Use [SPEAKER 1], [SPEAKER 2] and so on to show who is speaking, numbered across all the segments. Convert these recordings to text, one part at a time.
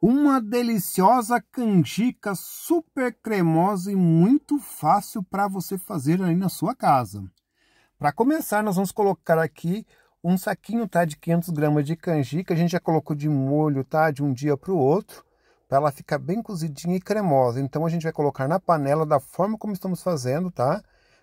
[SPEAKER 1] Uma deliciosa canjica super cremosa e muito fácil para você fazer aí na sua casa. Para começar, nós vamos colocar aqui um saquinho tá, de 500 gramas de canjica. A gente já colocou de molho tá, de um dia para o outro, para ela ficar bem cozidinha e cremosa. Então a gente vai colocar na panela da forma como estamos fazendo, tá?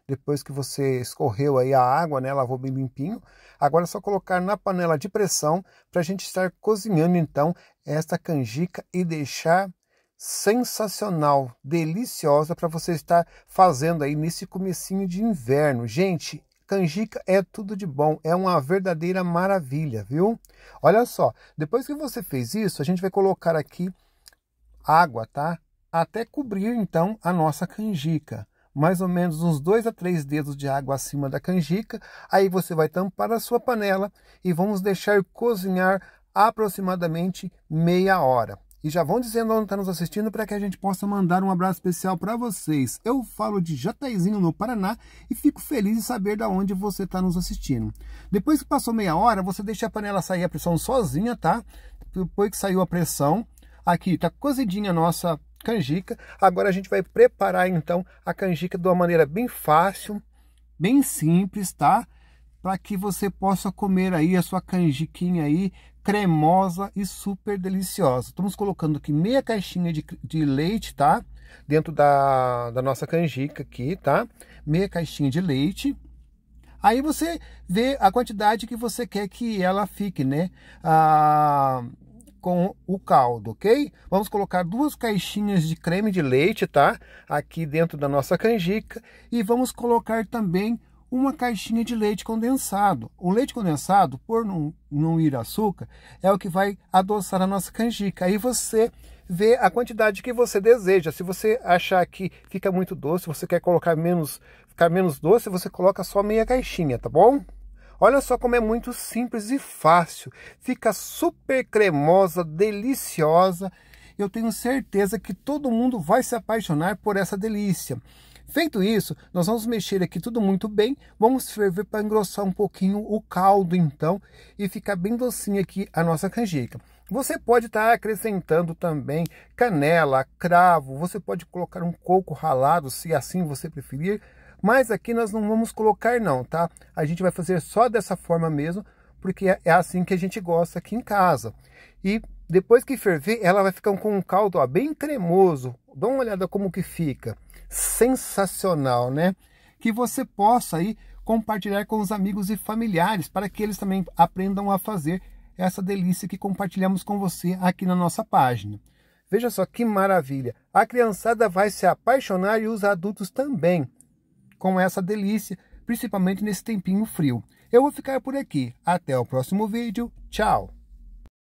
[SPEAKER 1] depois que você escorreu aí a água, né, lavou bem limpinho. Agora é só colocar na panela de pressão para a gente estar cozinhando então esta canjica e deixar sensacional, deliciosa para você estar fazendo aí nesse comecinho de inverno. Gente, canjica é tudo de bom, é uma verdadeira maravilha, viu? Olha só, depois que você fez isso, a gente vai colocar aqui água, tá? Até cobrir então a nossa canjica mais ou menos uns 2 a 3 dedos de água acima da canjica. Aí você vai tampar a sua panela e vamos deixar cozinhar aproximadamente meia hora. E já vão dizendo onde está nos assistindo para que a gente possa mandar um abraço especial para vocês. Eu falo de Jataizinho, no Paraná, e fico feliz em saber de onde você está nos assistindo. Depois que passou meia hora, você deixa a panela sair a pressão sozinha, tá? Depois que saiu a pressão, aqui está cozidinha a nossa canjica. Agora a gente vai preparar então a canjica de uma maneira bem fácil, bem simples, tá? Para que você possa comer aí a sua canjiquinha aí cremosa e super deliciosa. Estamos colocando aqui meia caixinha de, de leite, tá? Dentro da, da nossa canjica aqui, tá? Meia caixinha de leite. Aí você vê a quantidade que você quer que ela fique, né? Ah, com o caldo, ok? Vamos colocar duas caixinhas de creme de leite, tá? Aqui dentro da nossa canjica e vamos colocar também uma caixinha de leite condensado. O leite condensado, por não, não ir açúcar, é o que vai adoçar a nossa canjica. Aí você vê a quantidade que você deseja. Se você achar que fica muito doce, você quer colocar menos, ficar menos doce, você coloca só meia caixinha, tá bom? Olha só como é muito simples e fácil. Fica super cremosa, deliciosa. Eu tenho certeza que todo mundo vai se apaixonar por essa delícia. Feito isso, nós vamos mexer aqui tudo muito bem. Vamos ferver para engrossar um pouquinho o caldo, então, e ficar bem docinha aqui a nossa canjica. Você pode estar tá acrescentando também canela, cravo, você pode colocar um coco ralado, se assim você preferir. Mas aqui nós não vamos colocar não, tá? A gente vai fazer só dessa forma mesmo, porque é, é assim que a gente gosta aqui em casa. E depois que ferver, ela vai ficar com um caldo ó, bem cremoso. Dá uma olhada como que fica. Sensacional, né? Que você possa aí compartilhar com os amigos e familiares, para que eles também aprendam a fazer essa delícia que compartilhamos com você aqui na nossa página. Veja só que maravilha! A criançada vai se apaixonar e os adultos também com essa delícia, principalmente nesse tempinho frio. Eu vou ficar por aqui. Até o próximo vídeo. Tchau!